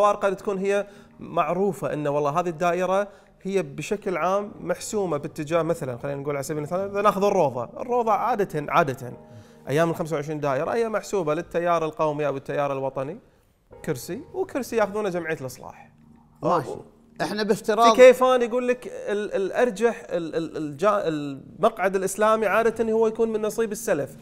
الدوائر قد تكون هي معروفه أن والله هذه الدائره هي بشكل عام محسومه باتجاه مثلا خلينا نقول على سبيل المثال ناخذ الروضه، الروضه عاده عاده ايام ال 25 دائره هي محسوبه للتيار القومي او التيار الوطني كرسي وكرسي ياخذونه جمعيه الاصلاح. ماشي احنا بافتراض في كيفان يقول لك ال الارجح ال المقعد الاسلامي عاده هو يكون من نصيب السلف.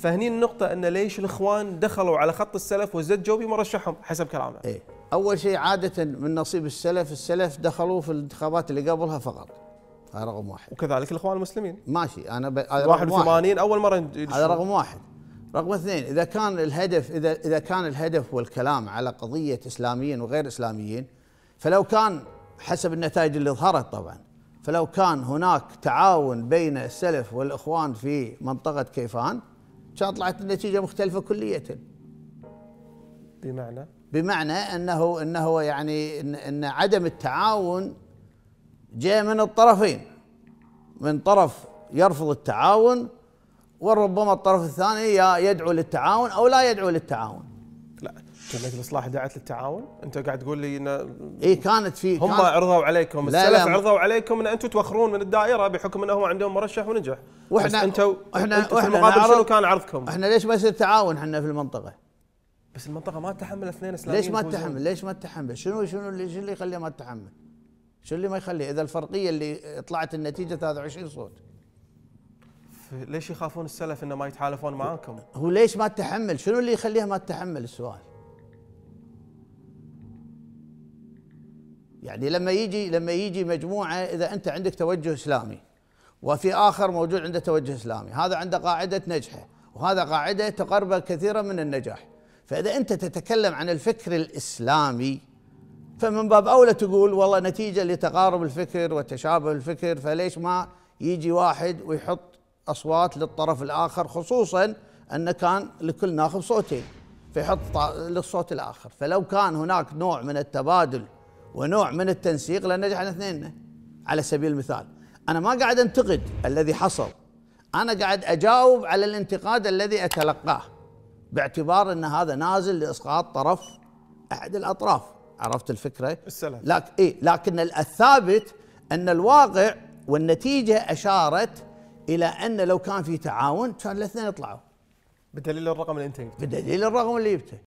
فهني النقطة أن ليش الإخوان دخلوا على خط السلف وزجوا بمرشحهم حسب كلامه. إيه أول شيء عادة من نصيب السلف السلف دخلوا في الانتخابات اللي قبلها فقط هذا رقم واحد وكذلك الإخوان المسلمين ماشي أنا ب... 81 أول مرة هذا رقم واحد رقم اثنين إذا كان الهدف إذا إذا كان الهدف والكلام على قضية إسلاميين وغير إسلاميين فلو كان حسب النتائج اللي ظهرت طبعا فلو كان هناك تعاون بين السلف والإخوان في منطقة كيفان كان طلعت النتيجة مختلفة كلية بمعنى بمعنى انه انه يعني ان, إن عدم التعاون جاء من الطرفين من طرف يرفض التعاون وربما الطرف الثاني يدعو للتعاون او لا يدعو للتعاون لا جمعيه الاصلاح دعت للتعاون انت قاعد تقول لي ان اي كانت في هم كانت عرضوا عليكم لا السلف لا عرضوا عليكم ان انتم توخرون من الدائره بحكم انه عندهم مرشح ونجح واحنا بس انتوا احنا, انت احنا في المقابل شنو كان عرضكم؟ احنا ليش ما يصير تعاون احنا في المنطقه؟ بس المنطقه ما تحمل اثنين اسلاميين ليش ما تحمل؟ ليش ما تحمل؟ شنو شنو اللي شنو اللي يخليه ما تحمل؟ شنو اللي ما يخليه؟ اذا الفرقيه اللي طلعت النتيجه 23 صوت ليش يخافون السلف انه ما يتحالفون معاكم؟ هو ليش ما تتحمل؟ شنو اللي يخليها ما تتحمل السؤال؟ يعني لما يجي لما يجي مجموعه اذا انت عندك توجه اسلامي وفي اخر موجود عنده توجه اسلامي، هذا عنده قاعده نجحه وهذا قاعده تقربه كثيرا من النجاح. فإذا أنت تتكلم عن الفكر الإسلامي فمن باب أولى تقول والله نتيجة لتقارب الفكر وتشابه الفكر فليش ما يجي واحد ويحط أصوات للطرف الآخر خصوصا أن كان لكل ناخب صوتين فيحط للصوت الآخر فلو كان هناك نوع من التبادل ونوع من التنسيق لنجحنا اثنين على سبيل المثال أنا ما قاعد أنتقد الذي حصل أنا قاعد أجاوب على الانتقاد الذي أتلقاه باعتبار ان هذا نازل لاسقاط طرف احد الاطراف عرفت الفكره السلام لكن إيه لكن الثابت ان الواقع والنتيجه اشارت الى ان لو كان في تعاون كان الاثنين يطلعوا بدليل الرقم اللي انت بدليل الرقم اللي جبته